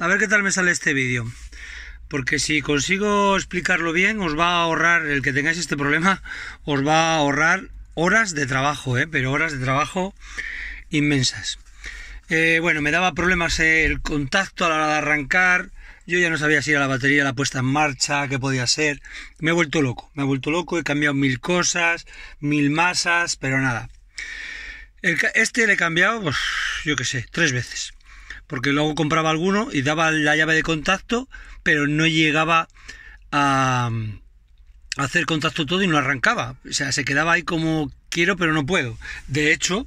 a ver qué tal me sale este vídeo. Porque si consigo explicarlo bien, os va a ahorrar, el que tengáis este problema, os va a ahorrar horas de trabajo, ¿eh? pero horas de trabajo inmensas. Eh, bueno, me daba problemas el contacto a la hora de arrancar. Yo ya no sabía si era la batería, la puesta en marcha, qué podía ser. Me he vuelto loco, me he vuelto loco, he cambiado mil cosas, mil masas, pero nada. este le he cambiado, pues, yo qué sé, tres veces porque luego compraba alguno y daba la llave de contacto, pero no llegaba a, hacer contacto todo y no arrancaba. O sea, se quedaba ahí como quiero, pero no puedo. De hecho,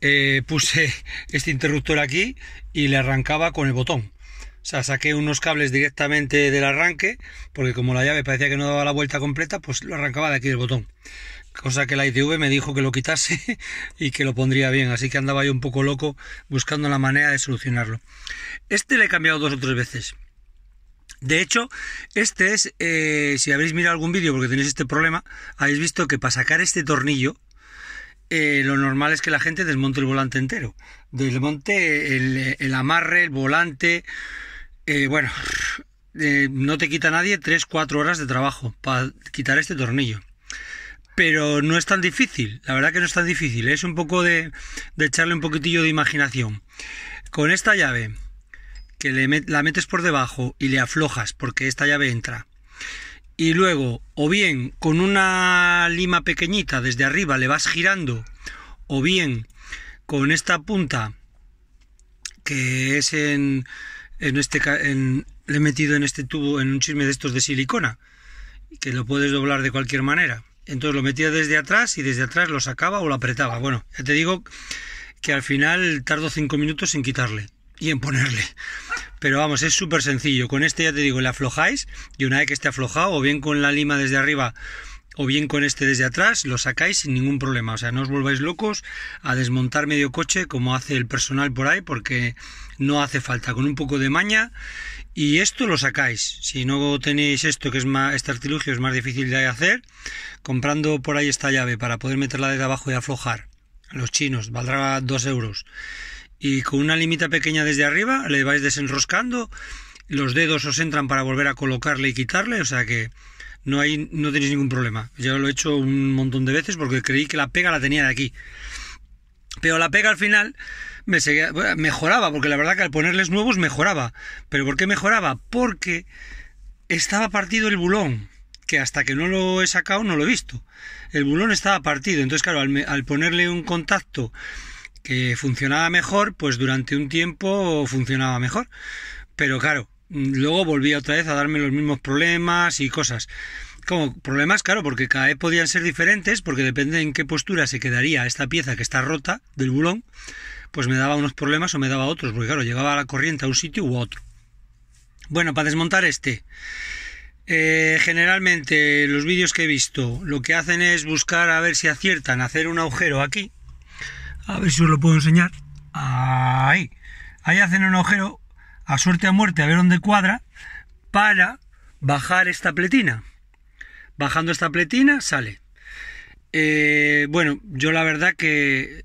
eh, puse este interruptor aquí y le arrancaba con el botón. O sea, saqué unos cables directamente del arranque, porque como la llave parecía que no daba la vuelta completa, pues lo arrancaba de aquí el botón cosa que la ITV me dijo que lo quitase y que lo pondría bien, así que andaba yo un poco loco buscando la manera de solucionarlo. Este le he cambiado dos o tres veces. De hecho, este es, eh, si habéis mirado algún vídeo porque tenéis este problema, habéis visto que para sacar este tornillo, eh, lo normal es que la gente desmonte el volante entero. Desmonte el, el amarre, el volante. Eh, bueno, no te quita nadie 3-4 horas de trabajo para quitar este tornillo pero no es tan difícil, la verdad que no es tan difícil, es un poco de, echarle un poquitillo de imaginación. Con esta llave, que la metes por debajo y le aflojas porque esta llave entra, y luego o bien con una lima pequeñita desde arriba le vas girando, o bien con esta punta que es en, en este en, le he metido en este tubo en un chisme de estos de silicona que lo puedes doblar de cualquier manera entonces lo metía desde atrás y desde atrás lo sacaba o lo apretaba. Bueno, ya te digo que al final tardo cinco minutos en quitarle y en ponerle. Pero vamos, es súper sencillo. Con este ya te digo, le aflojáis y una vez que esté aflojado o bien con la lima desde arriba o bien con este desde atrás lo sacáis sin ningún problema. O sea, no os volváis locos a desmontar medio coche como hace el personal por ahí porque no hace falta. Con un poco de maña y esto lo sacáis. Si no tenéis esto, que es más, este artilugio es más difícil de hacer, comprando por ahí esta llave para poder meterla desde abajo y aflojar. Los chinos, valdrá dos euros. Y con una limita pequeña desde arriba le vais desenroscando. Los dedos os entran para volver a colocarle y quitarle. O sea que no, hay, no tenéis ningún problema. Yo lo he hecho un montón de veces porque creí que la pega la tenía de aquí. Pero la pega al final me mejoraba, porque la verdad que al ponerles nuevos mejoraba. ¿Pero por qué mejoraba? Porque estaba partido el bulón, que hasta que no lo he sacado no lo he visto. El bulón estaba partido, entonces claro, al ponerle un contacto que funcionaba mejor, pues durante un tiempo funcionaba mejor. Pero claro, Mm, luego volví otra vez a darme los mismos problemas y cosas. Como problemas, claro, porque cada vez podían ser diferentes, porque depende en qué postura se quedaría esta pieza que está rota del bulón, pues me daba unos problemas o me daba otros, porque claro, llegaba la corriente a un sitio u otro. Bueno, para desmontar este, eh, generalmente los vídeos que he visto lo que hacen es buscar a ver si aciertan hacer un agujero aquí. A ver si os lo puedo enseñar. Ahí. Ahí hacen un agujero a suerte a muerte a ver dónde cuadra para bajar esta pletina. Bajando esta pletina sale. Eh, bueno, yo la verdad que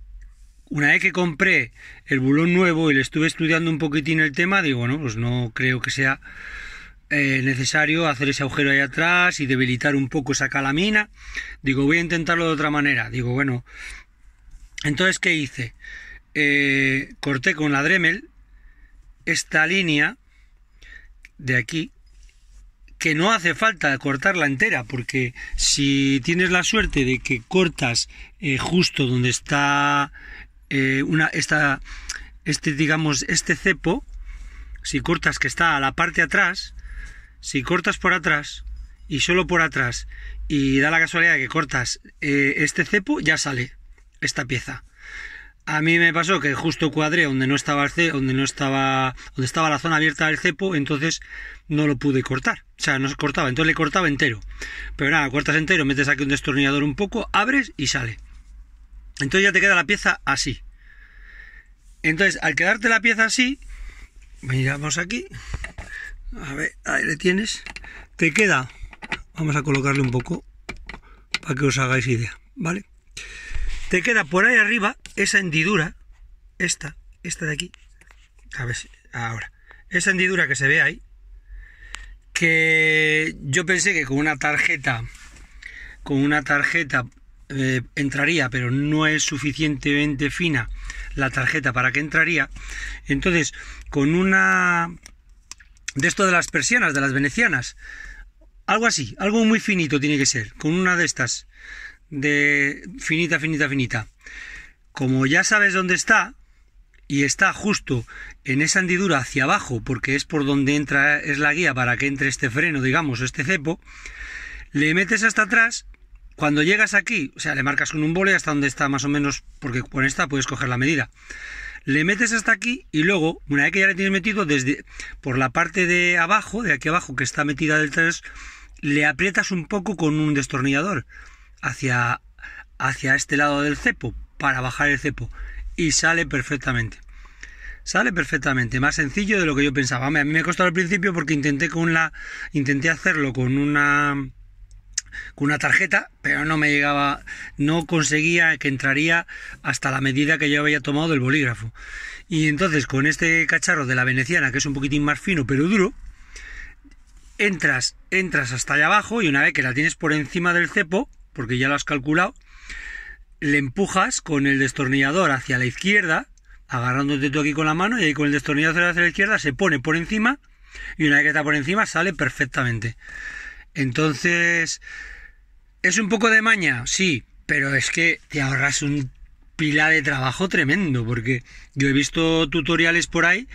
una vez que compré el bulón nuevo y le estuve estudiando un poquitín el tema, digo, bueno, pues no creo que sea eh, necesario hacer ese agujero ahí atrás y debilitar un poco esa calamina. Digo, voy a intentarlo de otra manera. Digo, bueno, entonces, ¿qué hice? Eh, corté con la Dremel esta línea de aquí, que no hace falta cortarla entera, porque si tienes la suerte de que cortas eh, justo donde está eh, una, esta, este, digamos, este cepo, si cortas que está a la parte atrás, si cortas por atrás y solo por atrás, y da la casualidad de que cortas eh, este cepo, ya sale esta pieza. A mí me pasó que justo cuadré donde no estaba donde no estaba, donde estaba la zona abierta del cepo, entonces no lo pude cortar. O sea, no se cortaba, entonces le cortaba entero. Pero nada, cortas entero, metes aquí un destornillador un poco, abres y sale. Entonces ya te queda la pieza así. Entonces, al quedarte la pieza así, miramos aquí. A ver, ahí le tienes. Te queda. Vamos a colocarle un poco para que os hagáis idea, ¿vale? Te queda por ahí arriba esa hendidura, esta, esta de aquí. A ver, ahora. Esa hendidura que se ve ahí, que yo pensé que con una tarjeta, con una tarjeta eh, entraría, pero no es suficientemente fina la tarjeta para que entraría. Entonces, con una de esto de las persianas, de las venecianas, algo así, algo muy finito tiene que ser, con una de estas de finita, finita, finita. Como ya sabes dónde está, y está justo en esa hendidura hacia abajo, porque es por donde entra, es la guía para que entre este freno, digamos, este cepo, le metes hasta atrás, cuando llegas aquí, o sea, le marcas con un bole hasta donde está más o menos, porque con esta puedes coger la medida. Le metes hasta aquí y luego, una vez que ya le tienes metido, desde por la parte de abajo, de aquí abajo que está metida del 3, le aprietas un poco con un destornillador hacia, hacia este lado del cepo para bajar el cepo y sale perfectamente. Sale perfectamente, más sencillo de lo que yo pensaba. A mí me costó al principio porque intenté con la intenté hacerlo con una con una tarjeta, pero no me llegaba, no conseguía que entraría hasta la medida que yo había tomado del bolígrafo. Y entonces con este cacharro de la veneciana, que es un poquitín más fino pero duro, entras, entras hasta allá abajo y una vez que la tienes por encima del cepo, porque ya lo has calculado, le empujas con el destornillador hacia la izquierda, agarrándote tú aquí con la mano y ahí con el destornillador hacia la izquierda se pone por encima y una vez que está por encima sale perfectamente. Entonces, ¿es un poco de maña? Sí, pero es que te ahorras un pila de trabajo tremendo, porque yo he visto tutoriales por ahí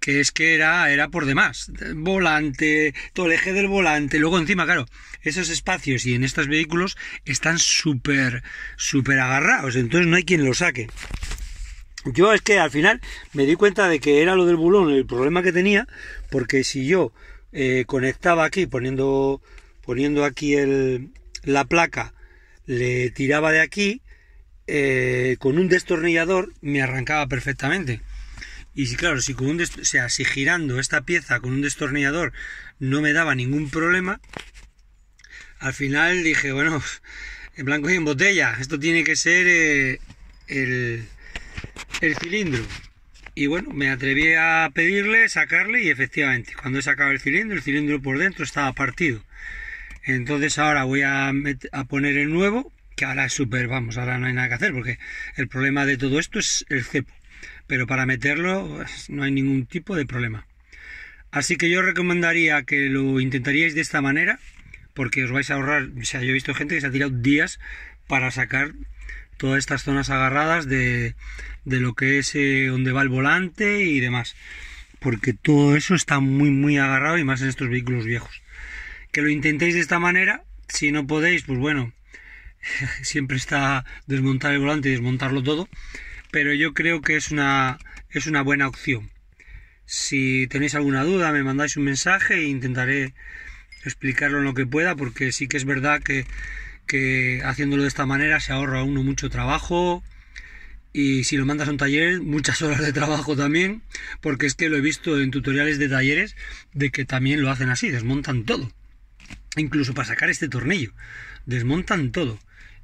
que es que era, era por demás. Volante, todo el eje del volante, luego encima, claro, esos espacios y en estos vehículos están súper, súper agarrados, entonces no hay quien lo saque. Yo es que al final me di cuenta de que era lo del bulón el problema que tenía, porque si yo eh, conectaba aquí, poniendo, poniendo aquí el, la placa, le tiraba de aquí, eh, con un destornillador me arrancaba perfectamente. Y si, claro, si, con un sea, si girando esta pieza con un destornillador no me daba ningún problema, al final dije, bueno, en blanco y en botella, esto tiene que ser eh, el, el cilindro. Y bueno, me atreví a pedirle, sacarle y efectivamente, cuando he sacado el cilindro, el cilindro por dentro estaba partido. Entonces ahora voy a, a poner el nuevo, que ahora es súper, vamos, ahora no hay nada que hacer, porque el problema de todo esto es el cepo pero para meterlo no hay ningún tipo de problema. Así que yo recomendaría que lo intentaríais de esta manera, porque os vais a ahorrar, o sea, yo he visto gente que se ha tirado días para sacar todas estas zonas agarradas de, de lo que es eh, donde va el volante y demás, porque todo eso está muy, muy agarrado y más en estos vehículos viejos. Que lo intentéis de esta manera, si no podéis, pues bueno, siempre está desmontar el volante y desmontarlo todo pero yo creo que es una, es una buena opción. Si tenéis alguna duda, me mandáis un mensaje e intentaré explicarlo en lo que pueda, porque sí que es verdad que, que haciéndolo de esta manera se ahorra a uno mucho trabajo, y si lo mandas a un taller, muchas horas de trabajo también, porque es que lo he visto en tutoriales de talleres de que también lo hacen así, desmontan todo. Incluso para sacar este tornillo, desmontan todo.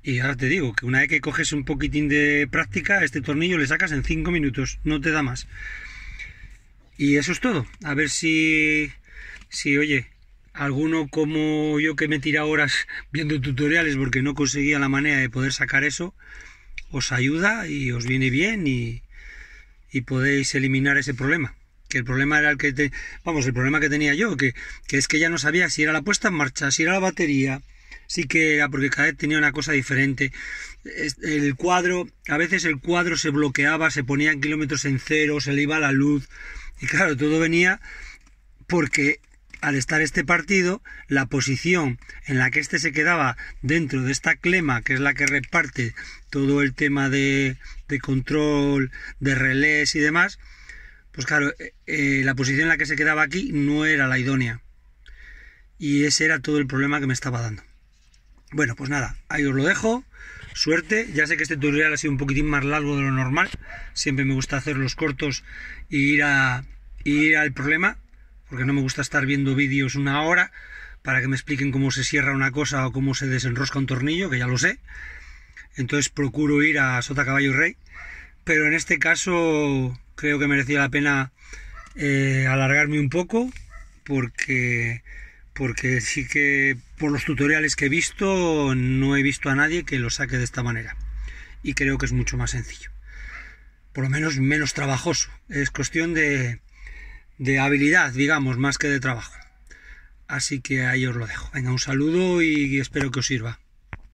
Y ahora te digo que una vez que coges un poquitín de práctica, este tornillo le sacas en 5 minutos, no te da más. Y eso es todo. A ver si, si oye, alguno como yo que me tira horas viendo tutoriales porque no conseguía la manera de poder sacar eso, os ayuda y os viene bien y, podéis eliminar ese problema. Que el problema era el que te, vamos, el problema que tenía yo, que, que es que ya no sabía si era la puesta en marcha, si era la batería, sí que era porque cada vez tenía una cosa diferente. El cuadro, a veces el cuadro se bloqueaba, se ponía en kilómetros en cero, se le iba la luz. Y claro, todo venía porque al estar este partido, la posición en la que este se quedaba dentro de esta clema, que es la que reparte todo el tema de, control, de relés y demás, pues claro, eh, eh, la posición en la que se quedaba aquí no era la idónea. Y ese era todo el problema que me estaba dando. Bueno, pues nada, ahí os lo dejo. Suerte, ya sé que este tutorial ha sido un poquitín más largo de lo normal. Siempre me gusta hacer los cortos y ir, a, ir al problema, porque no me gusta estar viendo vídeos una hora para que me expliquen cómo se cierra una cosa o cómo se desenrosca un tornillo, que ya lo sé. Entonces procuro ir a Sota Caballo Rey. Pero en este caso creo que merecía la pena eh, alargarme un poco porque porque sí que por los tutoriales que he visto no he visto a nadie que lo saque de esta manera y creo que es mucho más sencillo por lo menos menos trabajoso es cuestión de, de habilidad digamos más que de trabajo así que ahí os lo dejo venga un saludo y espero que os sirva